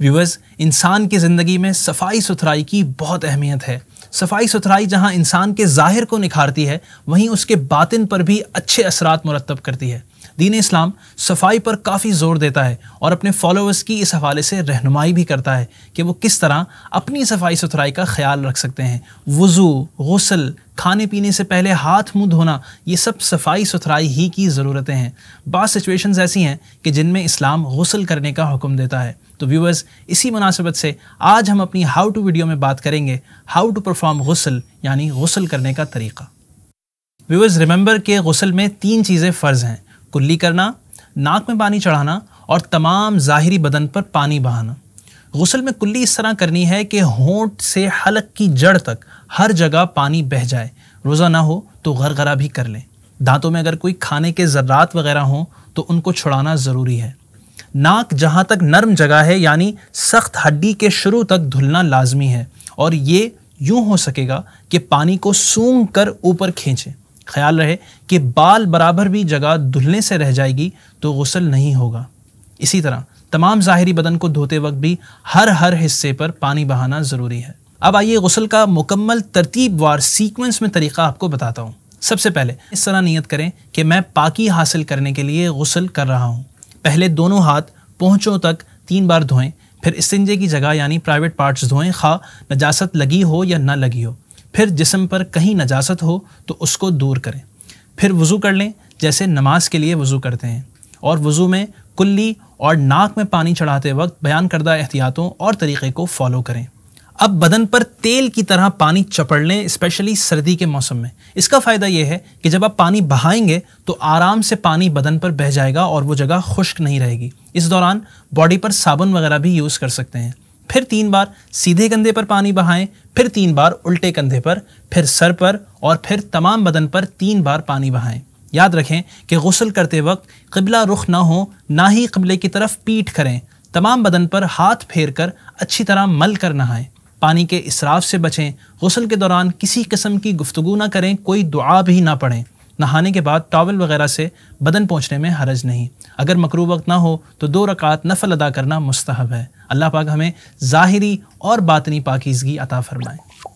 viewers इंसान की ज़िंदगी में सफाई सुथराई की बहुत अहमियत है सफाई सुथराई जहाँ इंसान के ज़ाहिर को निखारती है वहीं उसके बातिन पर भी अच्छे असरात मुरतब करती है दीन इस्लाम सफाई पर काफ़ी ज़ोर देता है और अपने फॉलोअर्स की इस हवाले से रहनुमाई भी करता है कि वो किस तरह अपनी सफाई सुथराई का ख्याल रख सकते हैं वज़ू गसल खाने पीने से पहले हाथ मुंह धोना ये सब सफाई सुथराई ही की ज़रूरतें हैं बास सिचुएशंस ऐसी हैं कि जिनमें इस्लाम गसल करने का हुक्म देता है तो व्यूवर्स इसी मुनासिबत से आज हम अपनी हाउ टू वीडियो में बात करेंगे हाउ टू परफॉर्म गसल यानी गसल करने का तरीका व्यूवर्स रिमेंबर के गसल में तीन चीज़ें फ़र्ज़ हैं कुल्ली करना नाक में पानी चढ़ाना और तमाम ज़ाहरी बदन पर पानी बहाना गसल में कुल्ली इस तरह करनी है कि होंठ से हलक की जड़ तक हर जगह पानी बह जाए रोज़ा ना हो तो गरगरा भी कर लें दांतों में अगर कोई खाने के ज़र्रात वगैरह हों तो उनको छुड़ाना ज़रूरी है नाक जहाँ तक नरम जगह है यानी सख्त हड्डी के शुरू तक धुलना लाजमी है और ये यूँ हो सकेगा कि पानी को सूंघ कर ऊपर खींचें ख्याल रहे कि बाल बराबर भी जगह धुलने से रह जाएगी तो गसल नहीं होगा इसी तरह तमाम ज़ाहरी बदन को धोते वक्त भी हर हर हिस्से पर पानी बहाना ज़रूरी है अब आइए गसल का मुकम्मल तरतीब वार सीक्वेंस में तरीका आपको बताता हूँ सबसे पहले इस तरह नीयत करें कि मैं पाकी हासिल करने के लिए गसल कर रहा हूँ पहले दोनों हाथ पहुँचों तक तीन बार धोएं फिर इस्तंजे की जगह यानी प्राइवेट पार्ट्स धोएं खा नजासत लगी हो या ना लगी हो फिर जिसम पर कहीं नजासत हो तो उसको दूर करें फिर वज़ू कर लें जैसे नमाज के लिए वज़ू करते हैं और वज़ू में कुल्ली और नाक में पानी चढ़ाते वक्त बयान करदा एहतियातों और तरीक़े को फॉलो करें अब बदन पर तेल की तरह पानी चपड़ लें स्पेशली सर्दी के मौसम में इसका फ़ायदा यह है कि जब आप पानी बहाएंगे तो आराम से पानी बदन पर बह जाएगा और वो जगह खुश्क नहीं रहेगी इस दौरान बॉडी पर साबुन वगैरह भी यूज़ कर सकते हैं फिर तीन बार सीधे कंधे पर पानी बहाएं फिर तीन बार उल्टे कंधे पर फिर सर पर और फिर तमाम बदन पर तीन बार पानी बहाएं याद रखें कि गसल करते वक्त किबला रुख ना हो ना ही किबले की तरफ पीठ करें तमाम बदन पर हाथ फेर कर अच्छी तरह मल कर नहाएं पानी के इसराफ से बचें गसल के दौरान किसी किस्म की गुफ्तु ना करें कोई दुआ भी ना पढ़ें नहाने के बाद टॉवल वगैरह से बदन पहुँचने में हरज नहीं अगर मकरू वक्त ना हो तो दो रकात नफल अदा करना मुस्तहब है अल्लाह पाक हमें ज़ाहरी और बातनी पाकिजगी अता फरमाएँ